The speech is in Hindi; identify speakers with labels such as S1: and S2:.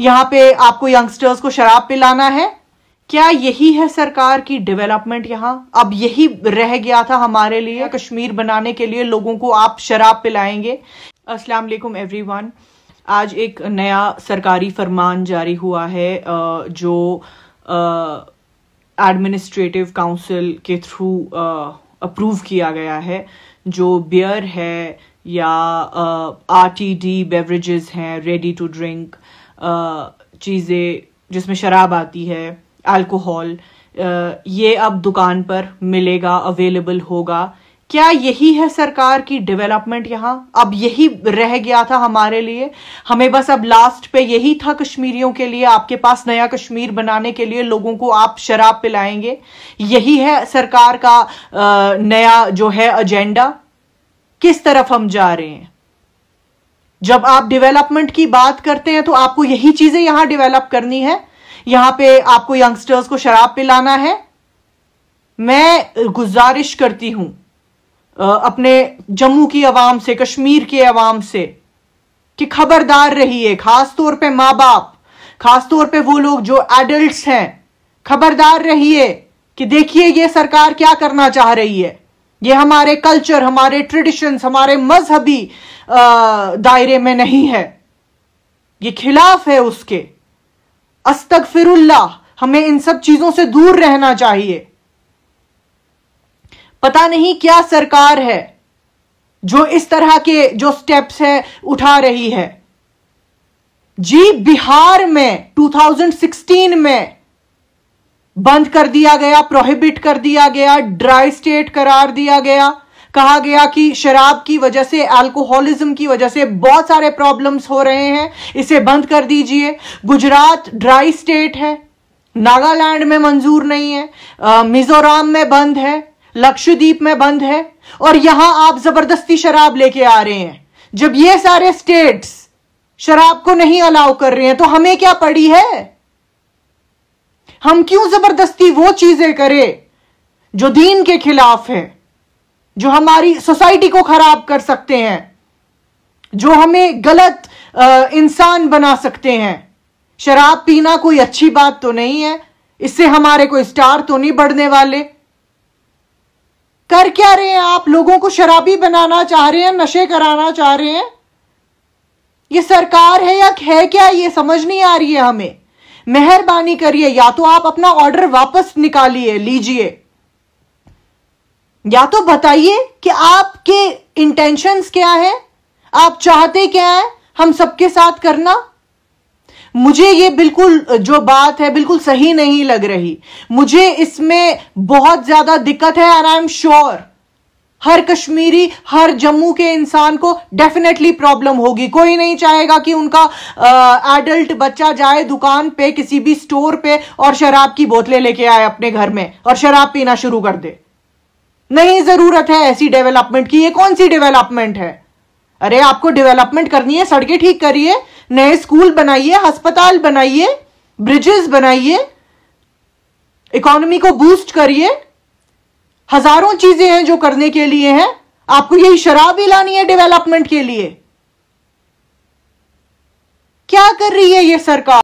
S1: यहाँ पे आपको यंगस्टर्स को शराब पिलाना है क्या यही है सरकार की डेवलपमेंट यहाँ अब यही रह गया था हमारे लिए कश्मीर बनाने के लिए लोगों को
S2: आप शराब पिलाएंगे अस्सलाम वालेकुम एवरीवन आज एक नया सरकारी फरमान जारी हुआ है जो एडमिनिस्ट्रेटिव काउंसिल के थ्रू अप्रूव किया गया है जो बियर है या आर टी डी बेवरेजेस हैं रेडी टू ड्रिंक चीज़ें जिसमें शराब आती है अल्कोहल ये अब दुकान पर मिलेगा अवेलेबल होगा क्या यही है सरकार की डेवलपमेंट यहाँ अब यही रह गया था हमारे लिए हमें बस अब लास्ट पे यही था कश्मीरियों के लिए आपके पास नया कश्मीर बनाने के लिए लोगों को आप शराब पिलाएंगे
S1: यही है सरकार का नया जो है एजेंडा किस तरफ हम जा रहे हैं जब आप डेवलपमेंट की बात करते हैं तो आपको यही चीजें यहां डेवलप करनी है यहां पे आपको यंगस्टर्स को शराब पिलाना है मैं गुजारिश करती हूं अपने जम्मू की आवाम से कश्मीर के आवाम से कि खबरदार रहिए खास तौर पे माँ बाप खास तौर पे वो लोग जो एडल्ट हैं खबरदार रहिए कि देखिए ये सरकार क्या करना चाह रही है ये हमारे कल्चर हमारे ट्रेडिशंस हमारे मजहबी दायरे में नहीं है ये खिलाफ है उसके अस्तक फिरुल्ला हमें इन सब चीजों से दूर रहना चाहिए पता नहीं क्या सरकार है जो इस तरह के जो स्टेप्स है उठा रही है जी बिहार में 2016 में बंद कर दिया गया प्रोहिबिट कर दिया गया ड्राई स्टेट करार दिया गया कहा गया कि शराब की वजह से अल्कोहलिज्म की वजह से बहुत सारे प्रॉब्लम्स हो रहे हैं इसे बंद कर दीजिए गुजरात ड्राई स्टेट है नागालैंड में मंजूर नहीं है मिजोरम में बंद है लक्षद्वीप में बंद है और यहां आप जबरदस्ती शराब लेके आ रहे हैं जब ये सारे स्टेट्स शराब को नहीं अलाउ कर रहे हैं तो हमें क्या पड़ी है हम क्यों जबरदस्ती वो चीजें करें जो दीन के खिलाफ है जो हमारी सोसाइटी को खराब कर सकते हैं जो हमें गलत इंसान बना सकते हैं शराब पीना कोई अच्छी बात तो नहीं है इससे हमारे कोई स्टार तो नहीं बढ़ने वाले कर क्या रहे हैं आप लोगों को शराबी बनाना चाह रहे हैं नशे कराना चाह रहे हैं ये सरकार है या है क्या ये समझ नहीं आ रही है हमें मेहरबानी करिए या तो आप अपना ऑर्डर वापस निकालिए लीजिए या तो बताइए कि आपके इंटेंशंस क्या है आप चाहते क्या है हम सबके साथ करना मुझे ये बिल्कुल जो बात है बिल्कुल सही नहीं लग रही मुझे इसमें बहुत ज्यादा दिक्कत है आई एम श्योर हर कश्मीरी हर जम्मू के इंसान को डेफिनेटली प्रॉब्लम होगी कोई नहीं चाहेगा कि उनका एडल्ट बच्चा जाए दुकान पे किसी भी स्टोर पे और शराब की बोतलें लेके आए अपने घर में और शराब पीना शुरू कर दे नहीं जरूरत है ऐसी डेवलपमेंट की ये कौन सी डेवलपमेंट है अरे आपको डेवलपमेंट करनी है सड़कें ठीक करिए नए स्कूल बनाइए अस्पताल बनाइए ब्रिजेस बनाइए इकोनॉमी को बूस्ट करिए हजारों चीजें हैं जो करने के लिए हैं आपको यही शराब ही लानी है डेवलपमेंट के लिए क्या कर रही है ये सरकार